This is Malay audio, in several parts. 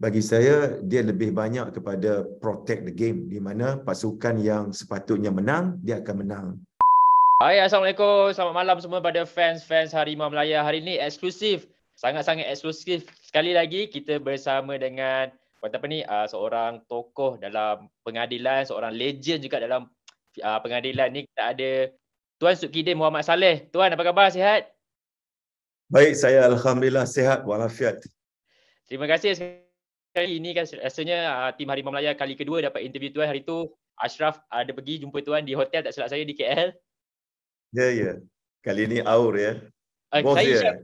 bagi saya dia lebih banyak kepada protect the game di mana pasukan yang sepatutnya menang dia akan menang Hai Assalamualaikum, selamat malam semua pada fans-fans Harimau Melaya Hari ini eksklusif, sangat-sangat eksklusif Sekali lagi kita bersama dengan kata apa ni, ah, seorang tokoh dalam pengadilan Seorang legend juga dalam ah, pengadilan ni Kita ada Tuan Sukidin Muhammad Saleh Tuan apa khabar, sihat? Baik saya Alhamdulillah sihat walafiat Terima kasih kali ini kan rasanya uh, tim Harimau Melaya kali kedua dapat interview tuan hari tu Ashraf uh, ada pergi jumpa tuan di hotel tak silap saya di KL. Ya yeah, ya. Yeah. Kali ini Aur ya. Yeah. Uh, saya Isham.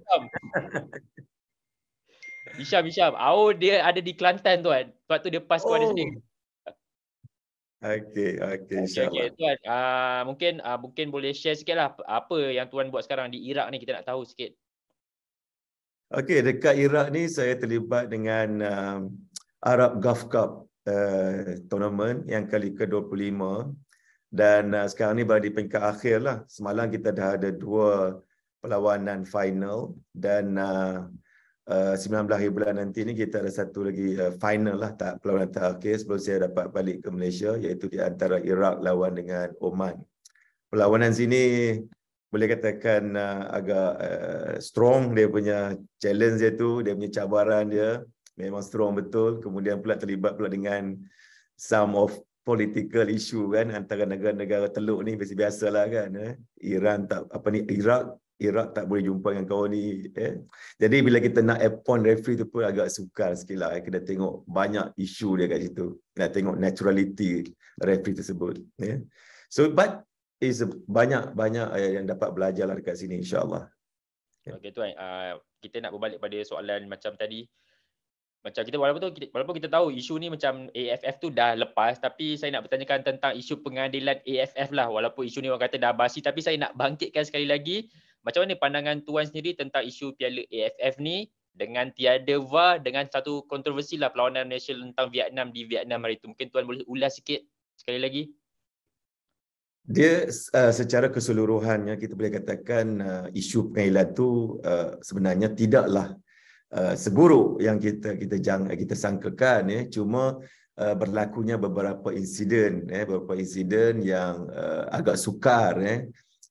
Isham Isham. Aur dia ada di Kelantan tuan. Sebab tu dia pas oh. ada sini. Okey okey insyaallah. Okey okay, tuan. Uh, mungkin uh, mungkin boleh share sikitlah apa yang tuan buat sekarang di Iraq ni kita nak tahu sikit Okey, dekat Iraq ni saya terlibat dengan uh, Arab Gulf Cup uh, tournament yang kali ke-25 dan uh, sekarang ni berada di peringkat akhir lah. Semalam kita dah ada dua perlawanan final dan uh, uh, 19 bulan nanti ni kita ada satu lagi uh, final lah tak perlawanan terakhir sebelum saya dapat balik ke Malaysia iaitu di antara Iraq lawan dengan Oman. Perlawanan sini boleh katakan uh, agak uh, strong dia punya challenge dia tu dia punya cabaran dia memang strong betul kemudian pula terlibat pula dengan some of political issue kan antara negara-negara teluk ni biasa biasalah kan eh? Iran tak apa ni Iraq Iraq tak boleh jumpa dengan kawan ni eh? jadi bila kita nak appoint referee tu pun agak sukar sikit lah eh? kena tengok banyak isu dia kat situ nak tengok naturality referee tersebut eh? so but is banyak-banyak ayat yang dapat belajar lah dekat sini insyaAllah. Okay, ya. okay tuan, uh, kita nak berbalik pada soalan macam tadi. Macam kita walaupun tu kita, walaupun kita tahu isu ni macam AFF tu dah lepas tapi saya nak bertanyakan tentang isu pengadilan AFF lah walaupun isu ni orang kata dah basi tapi saya nak bangkitkan sekali lagi macam mana pandangan tuan sendiri tentang isu piala AFF ni dengan tiada VAR dengan satu kontroversi lah perlawanan Malaysia tentang Vietnam di Vietnam hari tu mungkin tuan boleh ulas sikit sekali lagi dia uh, secara keseluruhannya kita boleh katakan uh, isu pengailan tu uh, sebenarnya tidaklah uh, seburuk yang kita kita jang kita sangkakan ya cuma uh, berlakunya beberapa insiden ya beberapa insiden yang uh, agak sukar ya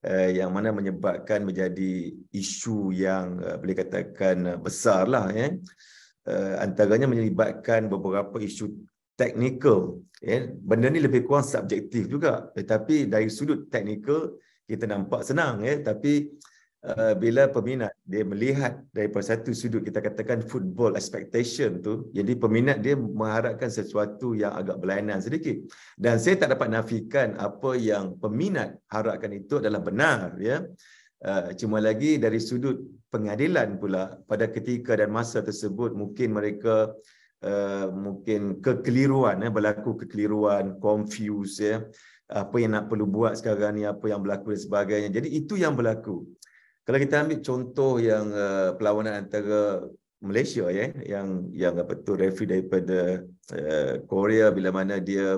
uh, yang mana menyebabkan menjadi isu yang uh, boleh katakan uh, besarlah ya uh, antaranya menyebabkan beberapa isu Teknikal, ya. Benda ni lebih kurang subjektif juga. Tetapi dari sudut teknikal kita nampak senang. ya. Tapi uh, bila peminat dia melihat dari satu sudut, kita katakan football expectation tu, jadi peminat dia mengharapkan sesuatu yang agak berlainan sedikit. Dan saya tak dapat nafikan apa yang peminat harapkan itu adalah benar. Ya. Uh, cuma lagi dari sudut pengadilan pula pada ketika dan masa tersebut mungkin mereka Eh, mungkin kekeliruan ya, berlaku kekeliruan confuse ya apa yang nak perlu buat sekarang ni apa yang berlaku dan sebagainya jadi itu yang berlaku kalau kita ambil contoh yang uh, perlawanan antara Malaysia ya eh, yang yang apa tu referee daripada uh, Korea bila mana dia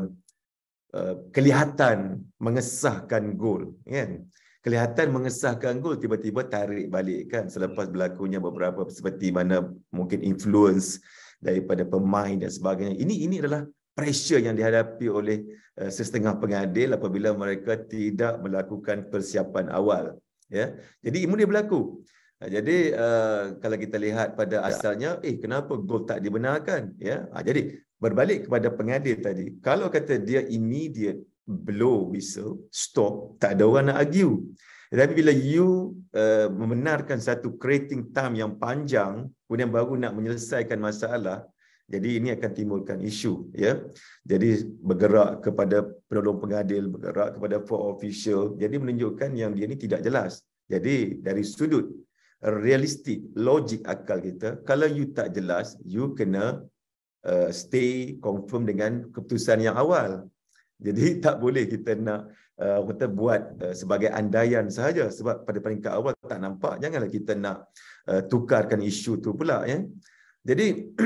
uh, kelihatan mengesahkan gol kan kelihatan mengesahkan gol tiba-tiba tarik balik kan selepas berlakunya beberapa seperti mana mungkin influence daripada pemain dan sebagainya. Ini ini adalah pressure yang dihadapi oleh uh, sesetengah pengadil apabila mereka tidak melakukan persiapan awal. Ya, jadi ini dia berlaku. Jadi uh, kalau kita lihat pada ya. asalnya, eh kenapa gol tak dibenarkan? Ya, uh, jadi berbalik kepada pengadil tadi, kalau kata dia immediate blow whistle stop, tak ada orang nak argue. Tapi bila you uh, membenarkan satu creating time yang panjang, kemudian baru nak menyelesaikan masalah jadi ini akan timbulkan isu ya jadi bergerak kepada penolong pengadil bergerak kepada for official jadi menunjukkan yang dia ini tidak jelas jadi dari sudut realistik logik akal kita kalau you tak jelas you kena uh, stay confirm dengan keputusan yang awal jadi tak boleh kita nak uh, kita buat uh, sebagai andaian saja sebab pada peringkat awal tak nampak janganlah kita nak uh, tukarkan isu tu pula ya. Jadi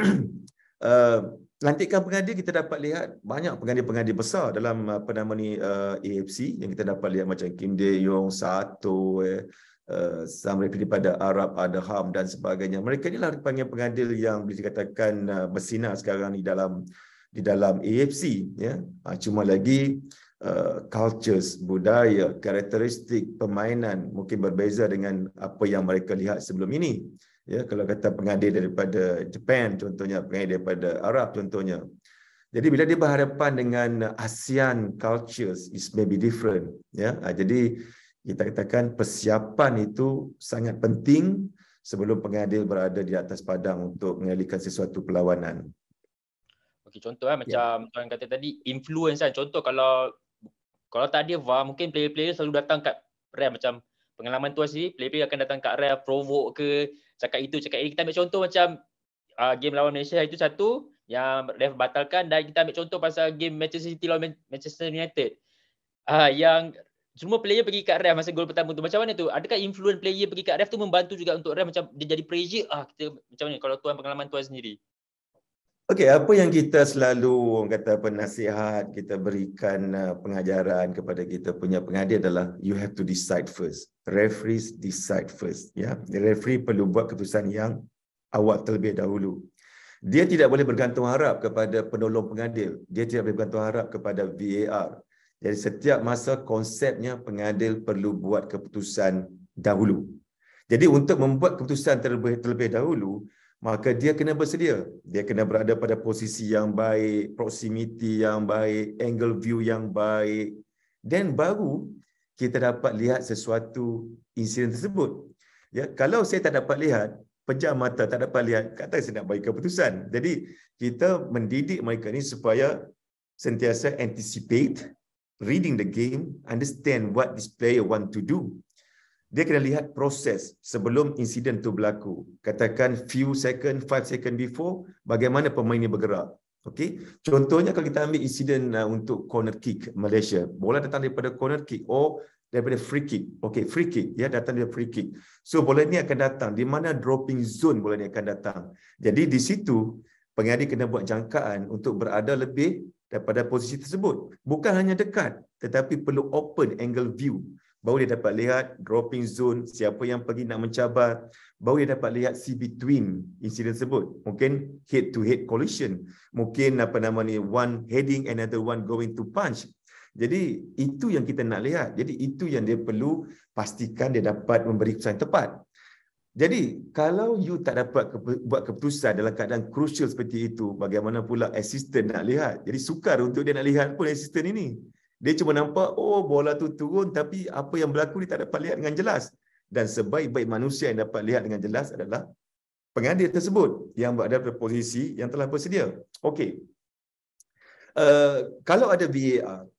uh, kan pengadil kita dapat lihat banyak pengadil-pengadil besar dalam apa nama ni uh, AFC yang kita dapat lihat macam Kim De Yong satu eh, uh, sama daripada Arab Adham dan sebagainya. Mereka inilah dipanggil pengadil yang boleh dikatakan uh, bersinar sekarang ni dalam uh, di dalam AFC ya uh, cuma lagi uh, cultures budaya karakteristik permainan mungkin berbeza dengan apa yang mereka lihat sebelum ini ya kalau kata pengadil daripada Jepun contohnya pengadil daripada Arab contohnya jadi bila dia berhadapan dengan ASEAN cultures is maybe different ya uh, jadi kita katakan persiapan itu sangat penting sebelum pengadil berada di atas padang untuk mengalihkan sesuatu perlawanan. Okey contoh eh macam yeah. tuan kata tadi influence kan. Contoh kalau kalau tak ada VAR mungkin player-player selalu datang kat rare macam pengalaman tuan sendiri player-player akan datang kat rare provoke ke cakap itu cakap ini kita ambil contoh macam uh, game lawan Malaysia itu satu yang ref batalkan dan kita ambil contoh pasal game Manchester City lawan Manchester United. Ah uh, yang semua player pergi kat ref masa gol pertama tu. Macam mana tu? Adakah influence player pergi kat ref tu membantu juga untuk ref macam dia jadi pressure ah kita macam mana kalau tuan pengalaman tuan sendiri? Okey, apa yang kita selalu orang kata penasihat kita berikan uh, pengajaran kepada kita punya pengadil adalah you have to decide first. Referees decide first, ya. Yeah? Referee perlu buat keputusan yang awak terlebih dahulu. Dia tidak boleh bergantung harap kepada penolong pengadil. Dia tidak boleh bergantung harap kepada VAR. Jadi setiap masa konsepnya pengadil perlu buat keputusan dahulu. Jadi untuk membuat keputusan terlebih, terlebih dahulu, maka dia kena bersedia. Dia kena berada pada posisi yang baik, proximity yang baik, angle view yang baik. Dan baru kita dapat lihat sesuatu insiden tersebut. Ya, kalau saya tak dapat lihat, pejam mata tak dapat lihat, kata saya nak bagi keputusan. Jadi kita mendidik mereka ini supaya sentiasa anticipate, reading the game, understand what this player want to do dia kena lihat proses sebelum insiden tu berlaku. Katakan few second, five second before, bagaimana pemain ini bergerak. Okey. Contohnya kalau kita ambil insiden uh, untuk corner kick Malaysia, bola datang daripada corner kick or daripada free kick. Okey, free kick Dia datang daripada free kick. So bola ini akan datang di mana dropping zone bola ini akan datang. Jadi di situ pengadi kena buat jangkaan untuk berada lebih daripada posisi tersebut. Bukan hanya dekat tetapi perlu open angle view baru dia dapat lihat dropping zone siapa yang pergi nak mencabar baru dia dapat lihat see between insiden tersebut mungkin head to head collision mungkin apa nama ni one heading another one going to punch jadi itu yang kita nak lihat jadi itu yang dia perlu pastikan dia dapat memberi keputusan tepat jadi kalau you tak dapat buat keputusan dalam keadaan crucial seperti itu bagaimana pula assistant nak lihat jadi sukar untuk dia nak lihat pun assistant ini dia cuma nampak, oh bola tu turun tapi apa yang berlaku dia tak dapat lihat dengan jelas. Dan sebaik-baik manusia yang dapat lihat dengan jelas adalah pengadil tersebut yang berada pada posisi yang telah bersedia. Okey. Uh, kalau ada VAR,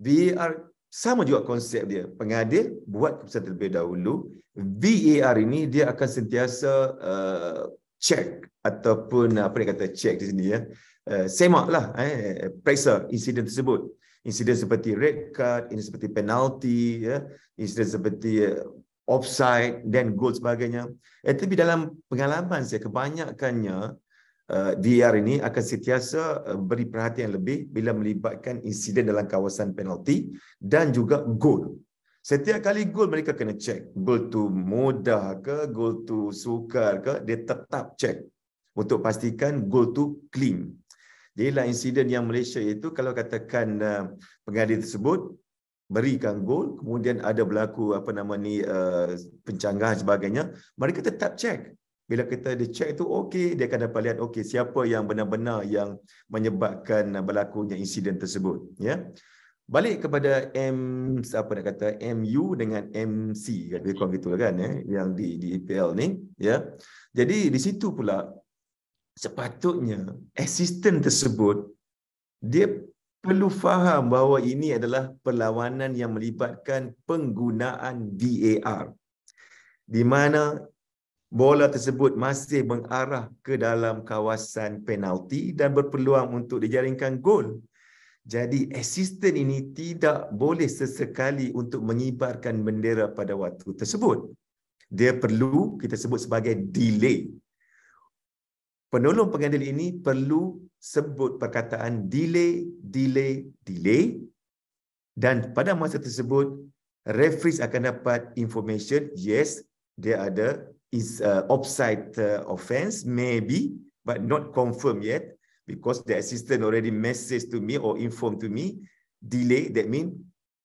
VAR sama juga konsep dia. Pengadil buat keputusan terlebih dahulu. VAR ini dia akan sentiasa uh, check ataupun apa dia kata check di sini ya. Uh, semak lah, eh, periksa insiden tersebut. Uh, insiden seperti red card, insiden seperti penalti, ya, insiden seperti ya, offside dan gol sebagainya. Eh, tapi dalam pengalaman saya kebanyakannya eh, VAR ini akan sentiasa uh, beri perhatian lebih bila melibatkan insiden dalam kawasan penalti dan juga gol. Setiap kali gol mereka kena cek. Gol tu mudah ke, gol tu sukar ke, dia tetap cek untuk pastikan gol tu clean lah insiden yang Malaysia itu kalau katakan eh, pengadil tersebut berikan gol kemudian ada berlaku apa nama ni uh, pencanggahan sebagainya mereka tetap cek. bila kita di check itu okey dia akan dapat lihat okey siapa yang benar-benar yang menyebabkan berlakunya insiden tersebut ya balik kepada M apa nak kata MU dengan MC kan gitu lah kan eh yang di di EPL ni ya jadi di situ pula sepatutnya asisten tersebut dia perlu faham bahawa ini adalah perlawanan yang melibatkan penggunaan VAR di mana bola tersebut masih mengarah ke dalam kawasan penalti dan berpeluang untuk dijaringkan gol. Jadi asisten ini tidak boleh sesekali untuk mengibarkan bendera pada waktu tersebut. Dia perlu kita sebut sebagai delay penolong pengadil ini perlu sebut perkataan delay, delay, delay dan pada masa tersebut referee akan dapat information yes there ada is a offside uh, offense maybe but not confirm yet because the assistant already message to me or inform to me delay that mean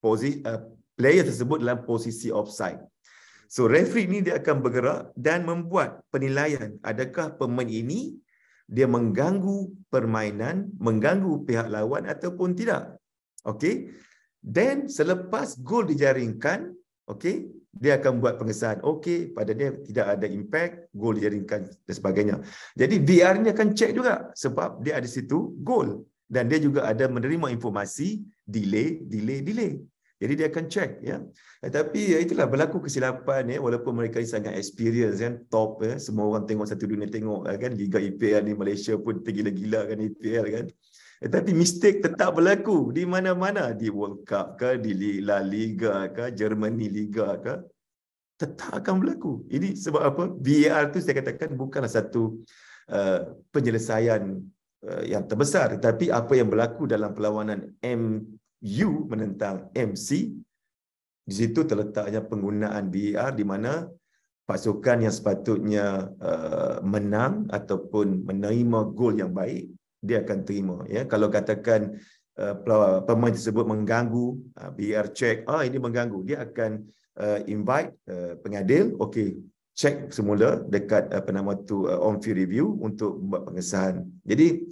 posi- uh, player tersebut dalam posisi offside So referee ini dia akan bergerak dan membuat penilaian adakah pemain ini dia mengganggu permainan, mengganggu pihak lawan ataupun tidak. okay? Then selepas gol dijaringkan, okay, dia akan buat pengesahan. okay? pada dia tidak ada impact, gol dijaringkan dan sebagainya. Jadi VR ini akan cek juga sebab dia ada situ gol dan dia juga ada menerima informasi delay, delay, delay. Jadi dia akan check ya. Eh, tapi ya itulah berlaku kesilapan ya walaupun mereka ni sangat experience kan ya, top ya. Semua orang tengok satu dunia tengok ya, kan Liga IPL ni Malaysia pun tergila-gila kan IPL kan. Eh, tapi mistake tetap berlaku di mana-mana di World Cup ke di La Liga ke Germany Liga ke tetap akan berlaku. Ini sebab apa? VAR tu saya katakan bukanlah satu uh, penyelesaian yang terbesar tetapi apa yang berlaku dalam perlawanan M U menentang MC. Di situ terletaknya penggunaan BER di mana pasukan yang sepatutnya uh, menang ataupun menerima gol yang baik dia akan terima ya kalau katakan uh, pemain tersebut mengganggu uh, BR e check oh ini mengganggu dia akan uh, invite pengadil okay check semula dekat penama tu on field review untuk buat pengesahan jadi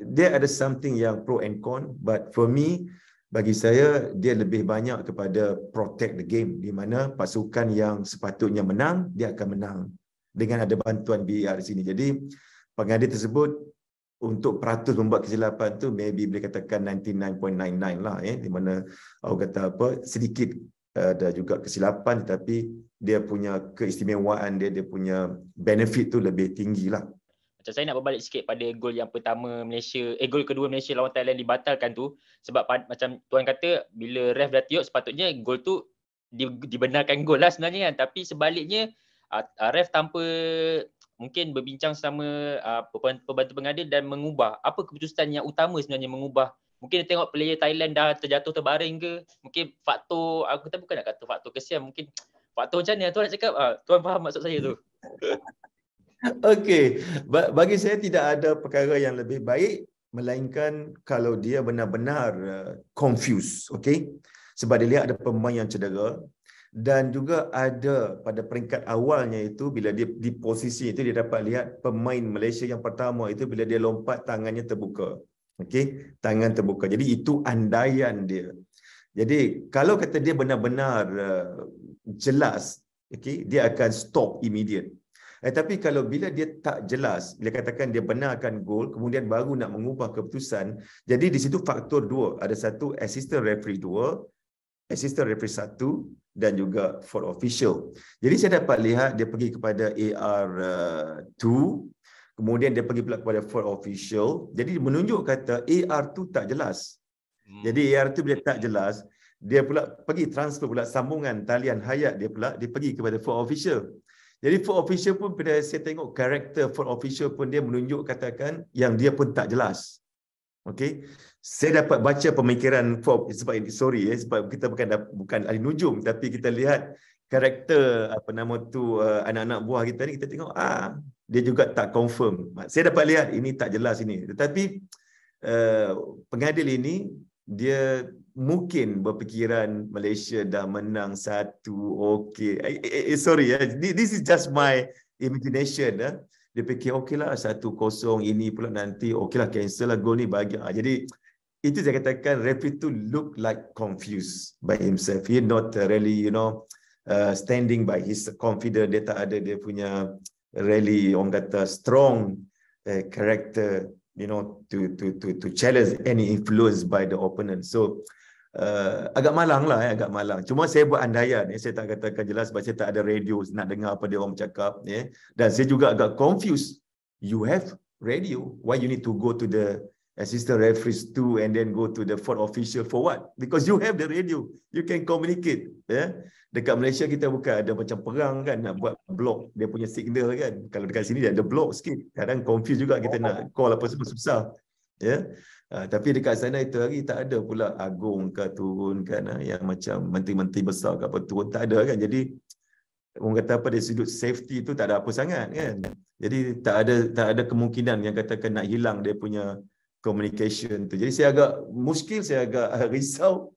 there ada something yang pro and con but for me bagi saya dia lebih banyak kepada protect the game di mana pasukan yang sepatutnya menang dia akan menang dengan ada bantuan VAR e di sini. Jadi pengadil tersebut untuk peratus membuat kesilapan tu maybe boleh katakan 99.99 lah eh di mana orang kata apa sedikit eh, ada juga kesilapan tapi dia punya keistimewaan dia dia punya benefit tu lebih tinggi lah macam saya nak berbalik sikit pada gol yang pertama Malaysia, eh gol kedua Malaysia lawan Thailand dibatalkan tu sebab macam tuan kata bila ref dah tiup sepatutnya gol tu dibenarkan gol lah sebenarnya kan. Tapi sebaliknya uh, ref tanpa mungkin berbincang sama uh, pembantu pengadil dan mengubah. Apa keputusan yang utama sebenarnya mengubah? Mungkin dia tengok player Thailand dah terjatuh terbaring ke? Mungkin faktor, aku tak bukan nak kata faktor kesian, mungkin faktor macam mana tuan nak cakap? Uh, tuan faham maksud saya tu? Okey, bagi saya tidak ada perkara yang lebih baik melainkan kalau dia benar-benar uh, confused, okey? Sebab dia lihat ada pemain yang cedera dan juga ada pada peringkat awalnya itu bila dia di posisi itu dia dapat lihat pemain Malaysia yang pertama itu bila dia lompat tangannya terbuka. Okey, tangan terbuka. Jadi itu andaian dia. Jadi kalau kata dia benar-benar uh, jelas, okey, dia akan stop immediate Eh, tapi kalau bila dia tak jelas, dia katakan dia benarkan gol, kemudian baru nak mengubah keputusan, jadi di situ faktor dua. Ada satu assistant referee dua, assistant referee satu, dan juga for official. Jadi saya dapat lihat dia pergi kepada AR2, eh, kemudian dia pergi pula kepada for official. Jadi menunjuk kata AR2 tak jelas. Hmm. Jadi AR2 bila tak jelas, dia pula pergi transfer pula sambungan talian hayat dia pula, dia pergi kepada for official. Jadi food official pun bila saya tengok karakter food official pun dia menunjuk katakan yang dia pun tak jelas. Okey. Saya dapat baca pemikiran food sebab sorry ya sebab kita bukan bukan ahli nujum tapi kita lihat karakter apa nama tu eh, anak-anak buah kita ni kita tengok ah dia juga tak confirm. Saya dapat lihat ini tak jelas ini. Tetapi uh, pengadil ini dia mungkin berfikiran Malaysia dah menang satu okey eh, eh, eh, sorry ya this is just my imagination eh. dia fikir okeylah satu kosong ini pula nanti okeylah cancel lah gol ni bagi ah jadi itu saya katakan referee tu look like confused by himself he not really you know uh, standing by his confident dia tak ada dia punya really orang kata strong uh, character you know to to to to challenge any influence by the opponent so Uh, agak malang lah, eh, agak malang. Cuma saya buat andaian, eh, saya tak katakan jelas sebab saya tak ada radio nak dengar apa dia orang cakap. Eh. Dan saya juga agak confused. You have radio, why you need to go to the assistant referees two and then go to the fourth official for what? Because you have the radio. You can communicate. Yeah? Dekat Malaysia kita bukan ada macam perang kan nak buat blok. dia punya signal kan. Kalau dekat sini dia ada blok sikit. Kadang confuse juga kita nak call apa semua susah. Ya. Yeah? Uh, tapi dekat sana itu hari tak ada pula agung ke turun kan uh, yang macam menteri-menteri besar ke apa turun tak ada kan jadi orang kata apa dari sudut safety itu tak ada apa sangat kan jadi tak ada tak ada kemungkinan yang katakan nak hilang dia punya communication tu. Jadi saya agak muskil, saya agak risau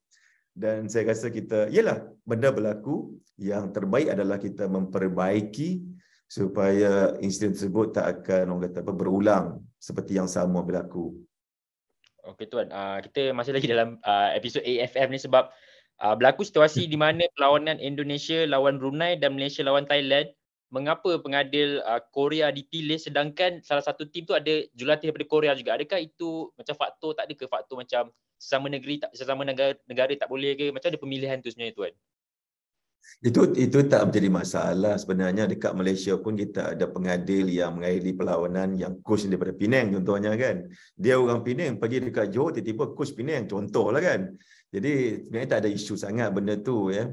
dan saya rasa kita yalah benda berlaku yang terbaik adalah kita memperbaiki supaya insiden tersebut tak akan orang kata apa berulang seperti yang sama berlaku. Okey tuan, uh, kita masih lagi dalam uh, episod AFM ni sebab uh, berlaku situasi di mana perlawanan Indonesia lawan Brunei dan Malaysia lawan Thailand mengapa pengadil uh, Korea dipilih sedangkan salah satu tim tu ada jurulatih daripada Korea juga. Adakah itu macam faktor tak ada ke faktor macam sesama negeri tak sesama negara, negara tak boleh ke macam ada pemilihan tu sebenarnya tuan? Itu itu tak menjadi masalah sebenarnya dekat Malaysia pun kita ada pengadil yang mengadili perlawanan yang coach daripada Pinang contohnya kan. Dia orang Pinang pergi dekat Johor tiba-tiba coach Penang contohlah kan. Jadi sebenarnya tak ada isu sangat benda tu ya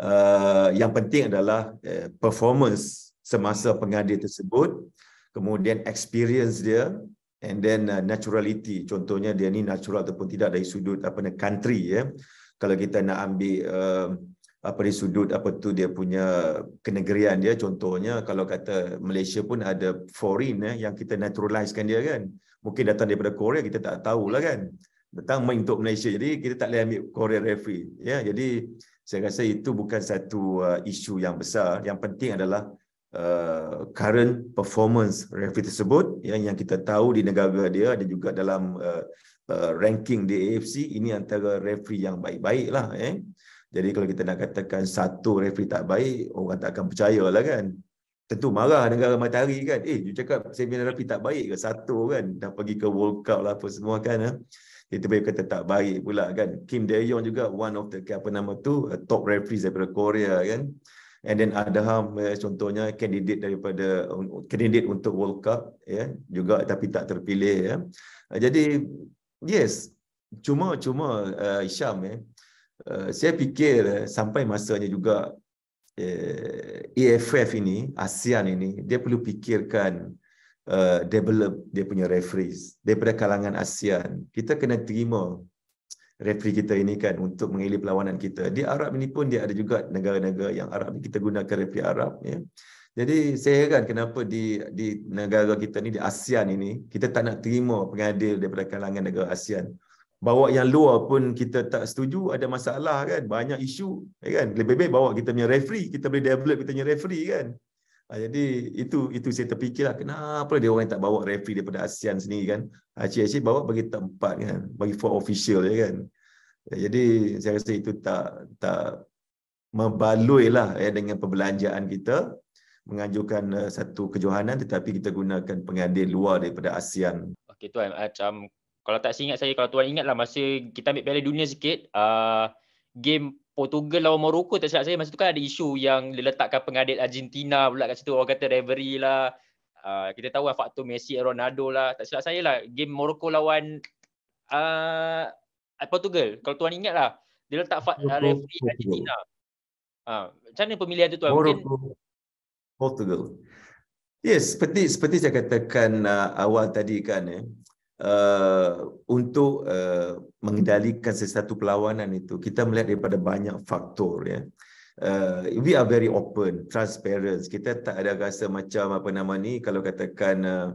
uh, yang penting adalah uh, performance semasa pengadil tersebut kemudian experience dia and then uh, naturality contohnya dia ni natural ataupun tidak dari sudut apa nak country ya kalau kita nak ambil uh, apa di sudut apa tu dia punya kenegerian dia contohnya kalau kata Malaysia pun ada foreign ya, yang kita naturalisekan dia kan mungkin datang daripada Korea kita tak tahu lah kan datang main untuk Malaysia jadi kita tak boleh ambil Korea referee ya jadi saya rasa itu bukan satu uh, isu yang besar yang penting adalah uh, current performance referee tersebut yang yang kita tahu di negara dia ada juga dalam uh, uh, ranking di AFC ini antara referee yang baik-baik lah eh jadi kalau kita nak katakan satu referee tak baik orang tak akan percaya lah kan tentu marah negara matahari kan eh you cakap seminar referee tak baik ke satu kan dah pergi ke world cup lah apa semua kan eh? dia boleh kata tak baik pula kan Kim Dae Yong juga one of the apa nama tu uh, top referee daripada Korea kan and then ada ham, eh, contohnya kandidat daripada kandidat untuk World Cup ya juga tapi tak terpilih ya uh, jadi yes cuma cuma uh, Isham ya uh, saya fikir uh, sampai masanya juga uh, EFF ini ASEAN ini dia perlu fikirkan uh, develop dia punya referees daripada kalangan ASEAN. Kita kena terima referee kita ini kan untuk mengelih perlawanan kita. Di Arab ini pun dia ada juga negara-negara yang Arab ini kita gunakan referee Arab. Ya. Jadi saya heran kenapa di di negara kita ni di ASEAN ini kita tak nak terima pengadil daripada kalangan negara ASEAN. Bawa yang luar pun kita tak setuju ada masalah kan banyak isu ya kan lebih baik bawa kita punya referee kita boleh develop kita punya referee kan. Ah, jadi itu itu saya terfikirlah kenapa dia orang tak bawa referee daripada ASEAN sendiri kan. Ha, bawa bagi tempat kan, bagi for official ya kan. Eh, jadi saya rasa itu tak tak membaloi lah ya, dengan perbelanjaan kita mengajukan uh, eh, satu kejohanan tetapi kita gunakan pengadil luar daripada ASEAN. Okey tuan ah, macam kalau tak ingat saya kalau tuan ingat lah masa kita ambil Piala Dunia sikit uh, game Portugal lawan Morocco tak silap saya masa tu kan ada isu yang diletakkan pengadil Argentina pula kat situ orang kata referee lah uh, kita tahu lah faktor Messi Ronaldo lah tak silap saya lah game Morocco lawan uh, Portugal kalau tuan ingat lah dia letak fa- referee Argentina uh, mana pemilihan tu tuan Morocco Mungkin... Portugal Yes, seperti seperti saya katakan uh, awal tadi kan eh, uh, untuk uh, mengendalikan sesuatu perlawanan itu kita melihat daripada banyak faktor ya uh, we are very open transparent kita tak ada rasa macam apa nama ni kalau katakan uh,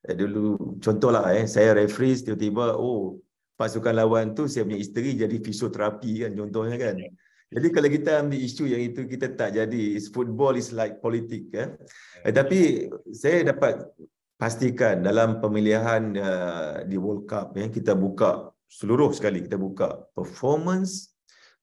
dulu contohlah eh saya referee tiba-tiba oh pasukan lawan tu saya punya isteri jadi fisioterapi kan contohnya kan jadi kalau kita ambil isu yang itu kita tak jadi. football is like politik. Eh? Ya. Eh, tapi saya dapat pastikan dalam pemilihan uh, di World Cup ya kita buka seluruh sekali kita buka performance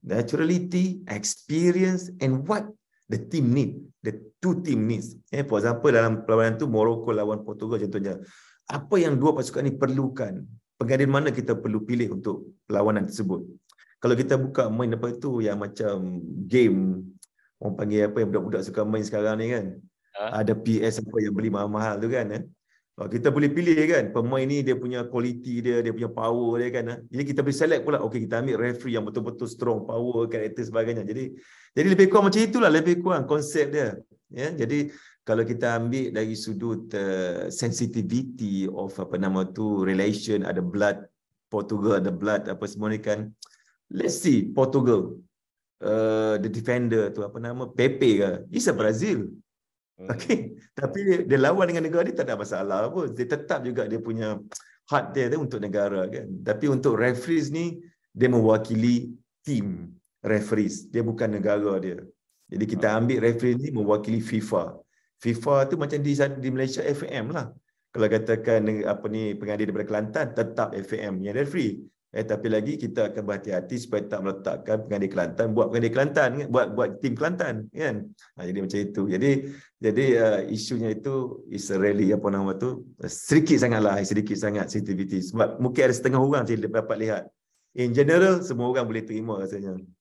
naturality experience and what the team need the two team needs eh for example dalam perlawanan tu Morocco lawan Portugal contohnya apa yang dua pasukan ini perlukan pengadil mana kita perlu pilih untuk perlawanan tersebut kalau kita buka main apa itu yang macam game orang panggil apa yang budak-budak suka main sekarang ni kan ha? ada PS apa yang beli mahal-mahal tu kan eh? kita boleh pilih kan pemain ni dia punya quality dia dia punya power dia kan ha. jadi kita boleh select pula okey kita ambil referee yang betul-betul strong power karakter sebagainya jadi jadi lebih kurang macam itulah lebih kurang konsep dia ya jadi kalau kita ambil dari sudut uh, sensitivity of apa nama tu relation ada blood Portugal ada blood apa semua ni kan let's see Portugal uh, the defender tu apa nama Pepe ke is a Brazil Hmm. Okey, Tapi dia lawan dengan negara dia tak ada masalah pun. Dia tetap juga dia punya hak dia, dia untuk negara kan. Tapi untuk referees ni dia mewakili team referees. Dia bukan negara dia. Jadi kita hmm. ambil referee ni mewakili FIFA. FIFA tu macam di di Malaysia FAM lah. Kalau katakan apa ni pengadil daripada Kelantan tetap FAM yang referee. Eh, tapi lagi kita akan berhati-hati supaya tak meletakkan pengadil Kelantan buat pengadil Kelantan buat buat tim Kelantan kan. Ha, jadi macam itu. Jadi jadi uh, isunya itu is really apa nama tu eh, sedikit sangatlah eh, sedikit sangat sensitivity sebab mungkin ada setengah orang saya dapat lihat. In general semua orang boleh terima rasanya.